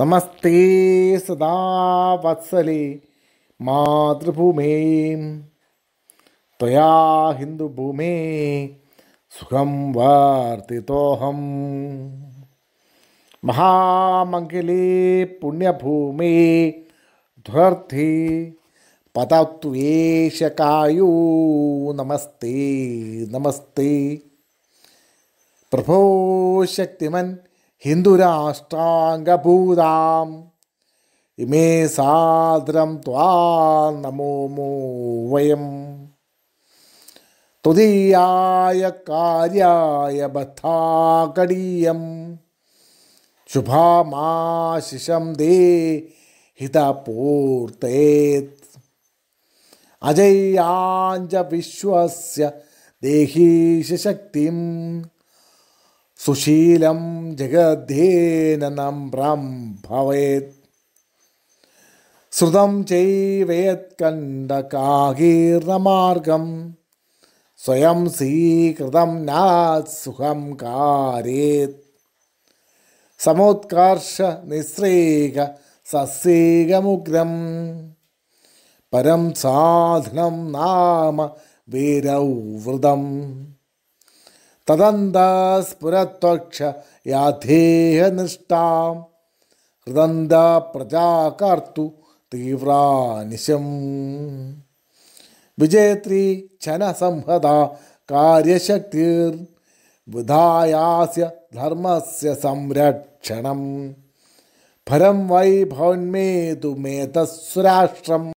नमस्ते सदा वत्सले मातृभूमे तया हिंदुभूमि सुखम वर्तिहम महामंगले पुण्यभूमे ध्वर्थी पतत्वेशकायु नमस्ते नमस्ते प्रभो शक्तिमन हिन्दुराष्टाङ्गभूताम् इमे साद्रं त्वा नमो मो वयं त्वदीयाय कार्याय बथा कडीयं दे हितपूर्तयेत् विश्वस्य देहीशक्तिम् സുശീലം ജഗദ്ധേനം പ്രാം ഭവേത് ശ്രുതം ചെയ്വേത്കണ്ട കാകീർണമാർഗം സ്വയം സ്വീകൃതം നാസുഖം കാരേത് സമോത്കർഷ നിസ്രേക സസ്യേകമുഗ്രം പരം സാധനം നാമ വീരൗവൃതം तदंदा स्फुरत्वक्ष याधेह निष्ठा हृदंद प्रजाकर्तु तीव्रा निशम विजेत्री क्षण संहदा कार्यशक्तिर धर्म धर्मस्य संरक्षणम् फरम वै भवन्मेतु